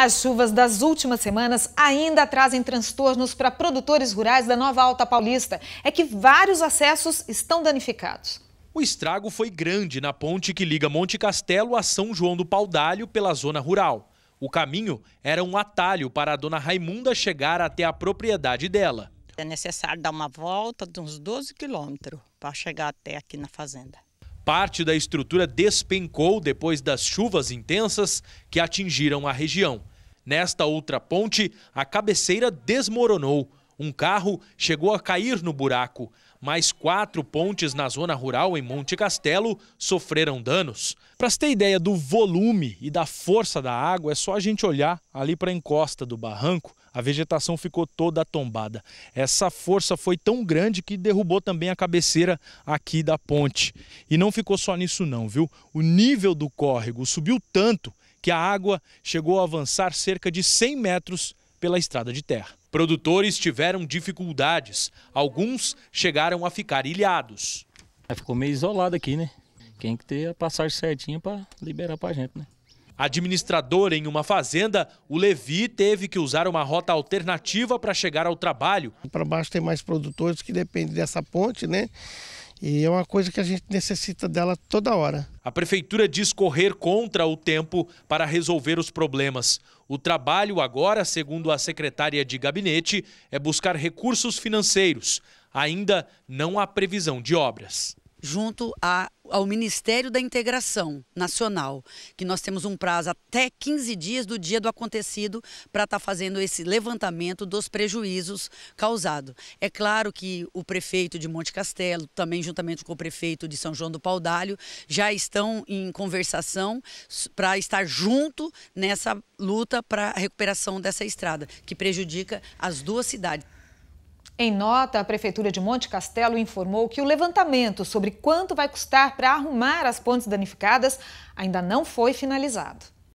As chuvas das últimas semanas ainda trazem transtornos para produtores rurais da Nova Alta Paulista. É que vários acessos estão danificados. O estrago foi grande na ponte que liga Monte Castelo a São João do Paudalho pela zona rural. O caminho era um atalho para a dona Raimunda chegar até a propriedade dela. É necessário dar uma volta de uns 12 quilômetros para chegar até aqui na fazenda. Parte da estrutura despencou depois das chuvas intensas que atingiram a região. Nesta outra ponte, a cabeceira desmoronou um carro chegou a cair no buraco. Mais quatro pontes na zona rural em Monte Castelo sofreram danos. Para ter ideia do volume e da força da água, é só a gente olhar ali para a encosta do barranco. A vegetação ficou toda tombada. Essa força foi tão grande que derrubou também a cabeceira aqui da ponte. E não ficou só nisso não, viu? O nível do córrego subiu tanto que a água chegou a avançar cerca de 100 metros pela estrada de terra. Produtores tiveram dificuldades, alguns chegaram a ficar ilhados. Ficou meio isolado aqui, né? Tem que ter a passagem certinha para liberar para a gente, né? Administrador em uma fazenda, o Levi teve que usar uma rota alternativa para chegar ao trabalho. Para baixo tem mais produtores que dependem dessa ponte, né? E é uma coisa que a gente necessita dela toda hora. A prefeitura diz correr contra o tempo para resolver os problemas. O trabalho agora, segundo a secretária de gabinete, é buscar recursos financeiros. Ainda não há previsão de obras junto a, ao Ministério da Integração Nacional, que nós temos um prazo até 15 dias do dia do acontecido para estar tá fazendo esse levantamento dos prejuízos causados. É claro que o prefeito de Monte Castelo, também juntamente com o prefeito de São João do Paudalho, já estão em conversação para estar junto nessa luta para a recuperação dessa estrada, que prejudica as duas cidades. Em nota, a Prefeitura de Monte Castelo informou que o levantamento sobre quanto vai custar para arrumar as pontes danificadas ainda não foi finalizado.